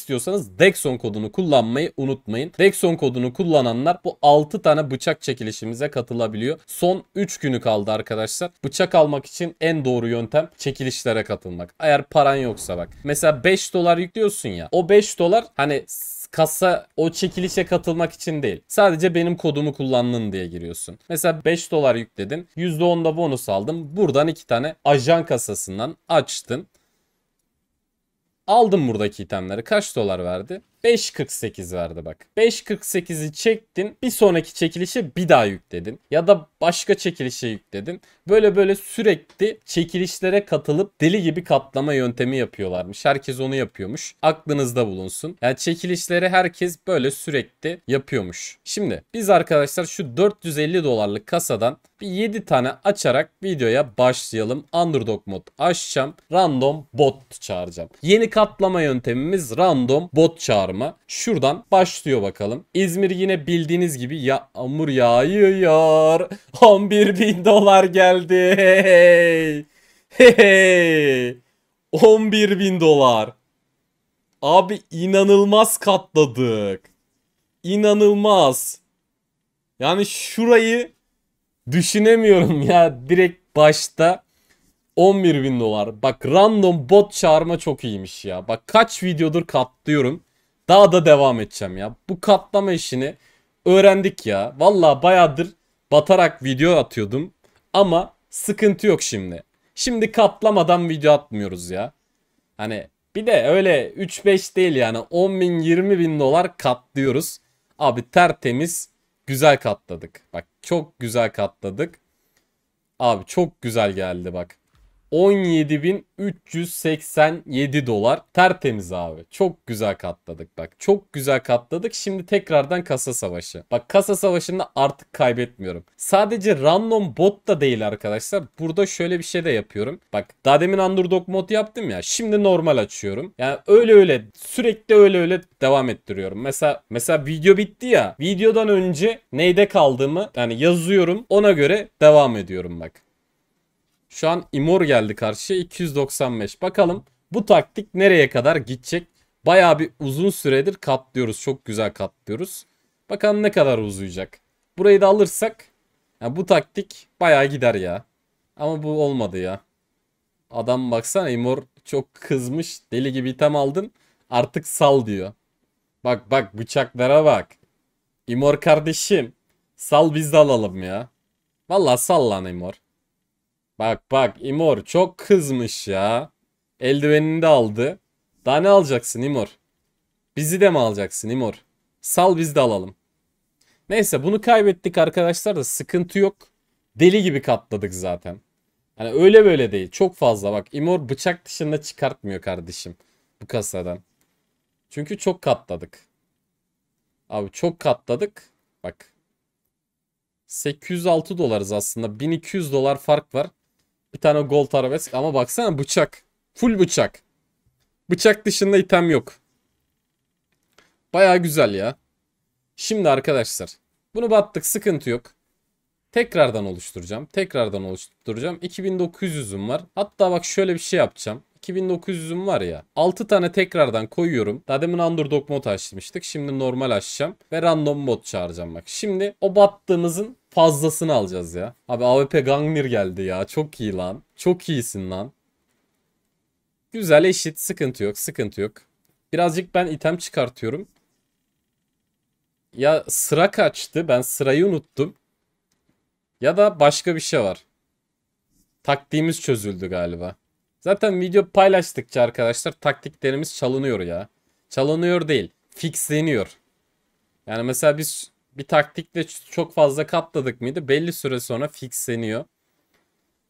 istiyorsanız Dexon kodunu kullanmayı unutmayın. Dexon kodunu kullananlar bu 6 tane bıçak çekilişimize katılabiliyor. Son 3 günü kaldı arkadaşlar. Bıçak almak için en doğru yöntem çekilişlere katılmak. Eğer paran yoksa bak. Mesela 5 dolar yüklüyorsun ya. O 5 dolar hani kasa o çekilişe katılmak için değil. Sadece benim kodumu kullandın diye giriyorsun. Mesela 5 dolar yükledin. %10 da bonus aldım. Buradan 2 tane ajan kasasından açtın. Aldım buradaki itemleri. Kaç dolar verdi? 5.48 verdi bak. 5.48'i çektin. Bir sonraki çekilişe bir daha yükledin. Ya da başka çekilişe yükledin. Böyle böyle sürekli çekilişlere katılıp deli gibi katlama yöntemi yapıyorlarmış. Herkes onu yapıyormuş. Aklınızda bulunsun. Yani çekilişleri herkes böyle sürekli yapıyormuş. Şimdi biz arkadaşlar şu 450 dolarlık kasadan bir 7 tane açarak videoya başlayalım. Underdog mod açacağım. Random bot çağıracağım. Yeni katlama yöntemimiz random bot çağırma var mı? Şuradan başlıyor bakalım. İzmir yine bildiğiniz gibi yağmur yağıyor. 11 bin dolar geldi. Hey hey. 11 bin dolar. Abi inanılmaz katladık. İnanılmaz. Yani şurayı düşünemiyorum ya. Direkt başta 11 bin dolar. Bak random bot çağırma çok iyiymiş ya. Bak kaç videodur katlıyorum. Daha da devam edeceğim ya. Bu katlama işini öğrendik ya. Vallahi bayağıdır batarak video atıyordum. Ama sıkıntı yok şimdi. Şimdi katlamadan video atmıyoruz ya. Hani bir de öyle 3-5 değil yani 10 bin 20 bin dolar katlıyoruz. Abi tertemiz güzel katladık. Bak çok güzel katladık. Abi çok güzel geldi bak. 17.387 dolar. Tertemiz abi. Çok güzel katladık bak. Çok güzel katladık. Şimdi tekrardan kasa savaşı. Bak kasa savaşında artık kaybetmiyorum. Sadece random bot da değil arkadaşlar. Burada şöyle bir şey de yapıyorum. Bak daha demin underdog mod yaptım ya. Şimdi normal açıyorum. Yani öyle öyle sürekli öyle öyle devam ettiriyorum. Mesela mesela video bitti ya. Videodan önce neyde kaldığımı yani yazıyorum. Ona göre devam ediyorum bak. Şu an Imor geldi karşıya 295. Bakalım bu taktik nereye kadar gidecek? Bayağı bir uzun süredir katlıyoruz. Çok güzel katlıyoruz. Bakalım ne kadar uzayacak. Burayı da alırsak yani bu taktik bayağı gider ya. Ama bu olmadı ya. Adam baksana Imor çok kızmış. Deli gibi item aldın. Artık sal diyor. Bak bak bıçaklara bak. Imor kardeşim. Sal biz de alalım ya. Valla sal lan Imor. Bak bak Imor çok kızmış ya. Eldivenini de aldı. Daha ne alacaksın Imor? Bizi de mi alacaksın Imor? Sal biz de alalım. Neyse bunu kaybettik arkadaşlar da sıkıntı yok. Deli gibi katladık zaten. Hani öyle böyle değil. Çok fazla bak Imor bıçak dışında çıkartmıyor kardeşim. Bu kasadan. Çünkü çok katladık. Abi çok katladık. Bak. 806 dolarız aslında. 1200 dolar fark var. Bir tane gol arabesk ama baksana bıçak. Full bıçak. Bıçak dışında item yok. Baya güzel ya. Şimdi arkadaşlar. Bunu battık sıkıntı yok. Tekrardan oluşturacağım. Tekrardan oluşturacağım. 2900'üm var. Hatta bak şöyle bir şey yapacağım. 2900'üm var ya. 6 tane tekrardan koyuyorum. Daha demin underdog mod açmıştık. Şimdi normal açacağım. Ve random mod çağıracağım bak. Şimdi o battığımızın fazlasını alacağız ya. Abi AWP Gangnir geldi ya. Çok iyi lan. Çok iyisin lan. Güzel eşit. Sıkıntı yok. Sıkıntı yok. Birazcık ben item çıkartıyorum. Ya sıra kaçtı. Ben sırayı unuttum. Ya da başka bir şey var. Taktiğimiz çözüldü galiba. Zaten video paylaştıkça arkadaşlar taktiklerimiz çalınıyor ya. Çalınıyor değil. Fixleniyor. Yani mesela biz bir taktikle çok fazla katladık mıydı belli süre sonra fixleniyor.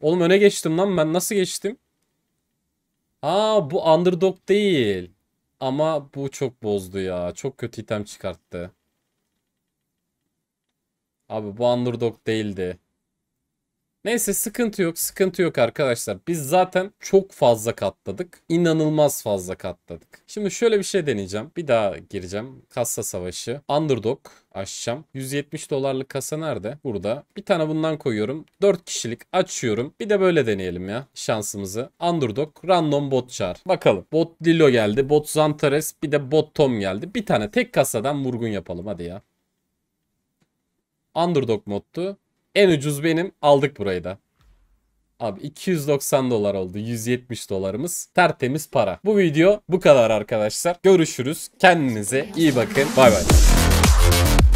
Oğlum öne geçtim lan ben nasıl geçtim? Aa bu underdog değil. Ama bu çok bozdu ya. Çok kötü item çıkarttı. Abi bu underdog değildi. Neyse sıkıntı yok sıkıntı yok arkadaşlar. Biz zaten çok fazla katladık. İnanılmaz fazla katladık. Şimdi şöyle bir şey deneyeceğim. Bir daha gireceğim. Kassa savaşı. Underdog açacağım. 170 dolarlık kasa nerede? Burada. Bir tane bundan koyuyorum. 4 kişilik açıyorum. Bir de böyle deneyelim ya şansımızı. Underdog random bot çağır. Bakalım. Bot Lilo geldi. Bot Zantares. Bir de bot Tom geldi. Bir tane tek kasadan vurgun yapalım hadi ya. Underdog moddu. En ucuz benim. Aldık burayı da. Abi 290 dolar oldu. 170 dolarımız. Tertemiz para. Bu video bu kadar arkadaşlar. Görüşürüz. Kendinize iyi bakın. Bay bay.